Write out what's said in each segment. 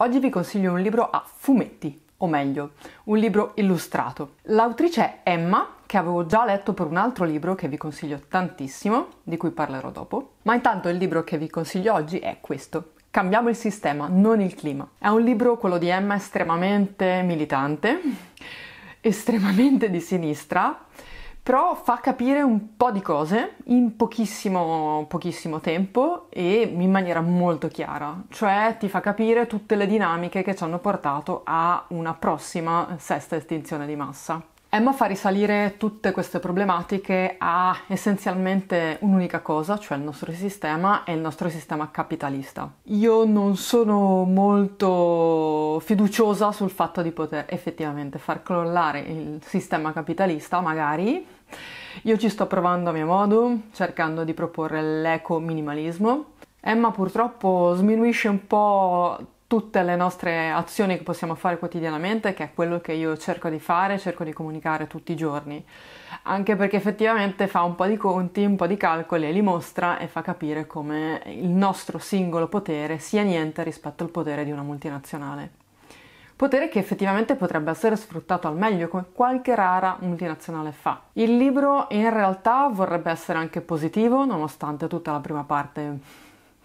Oggi vi consiglio un libro a fumetti, o meglio, un libro illustrato. L'autrice è Emma, che avevo già letto per un altro libro che vi consiglio tantissimo, di cui parlerò dopo, ma intanto il libro che vi consiglio oggi è questo. Cambiamo il sistema, non il clima. È un libro, quello di Emma, estremamente militante, estremamente di sinistra, però fa capire un po' di cose in pochissimo, pochissimo tempo e in maniera molto chiara, cioè ti fa capire tutte le dinamiche che ci hanno portato a una prossima sesta estinzione di massa. Emma fa risalire tutte queste problematiche a essenzialmente un'unica cosa, cioè il nostro sistema e il nostro sistema capitalista. Io non sono molto fiduciosa sul fatto di poter effettivamente far crollare il sistema capitalista, magari, io ci sto provando a mio modo, cercando di proporre l'eco-minimalismo. Emma purtroppo sminuisce un po' tutte le nostre azioni che possiamo fare quotidianamente, che è quello che io cerco di fare, cerco di comunicare tutti i giorni, anche perché effettivamente fa un po' di conti, un po' di calcoli e li mostra e fa capire come il nostro singolo potere sia niente rispetto al potere di una multinazionale potere che effettivamente potrebbe essere sfruttato al meglio come qualche rara multinazionale fa. Il libro in realtà vorrebbe essere anche positivo, nonostante tutta la prima parte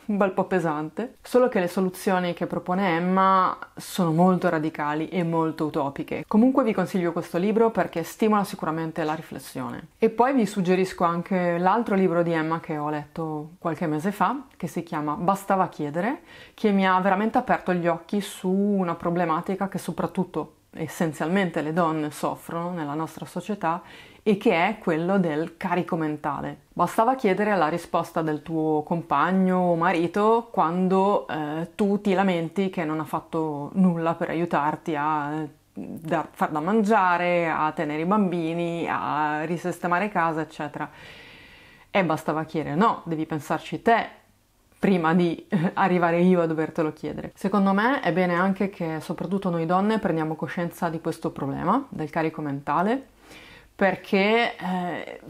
un bel po' pesante, solo che le soluzioni che propone Emma sono molto radicali e molto utopiche. Comunque vi consiglio questo libro perché stimola sicuramente la riflessione. E poi vi suggerisco anche l'altro libro di Emma che ho letto qualche mese fa, che si chiama Bastava chiedere, che mi ha veramente aperto gli occhi su una problematica che soprattutto essenzialmente le donne soffrono nella nostra società e che è quello del carico mentale. Bastava chiedere la risposta del tuo compagno o marito quando eh, tu ti lamenti che non ha fatto nulla per aiutarti a eh, da, far da mangiare, a tenere i bambini, a risistemare casa, eccetera. E bastava chiedere no, devi pensarci te, prima di eh, arrivare io a dovertelo chiedere. Secondo me è bene anche che soprattutto noi donne prendiamo coscienza di questo problema, del carico mentale, perché eh,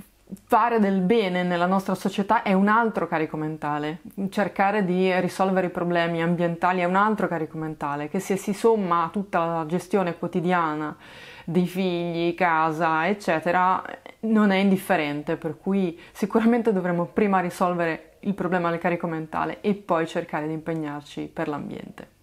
fare del bene nella nostra società è un altro carico mentale, cercare di risolvere i problemi ambientali è un altro carico mentale, che se si somma a tutta la gestione quotidiana dei figli, casa, eccetera, non è indifferente, per cui sicuramente dovremmo prima risolvere il problema del carico mentale e poi cercare di impegnarci per l'ambiente.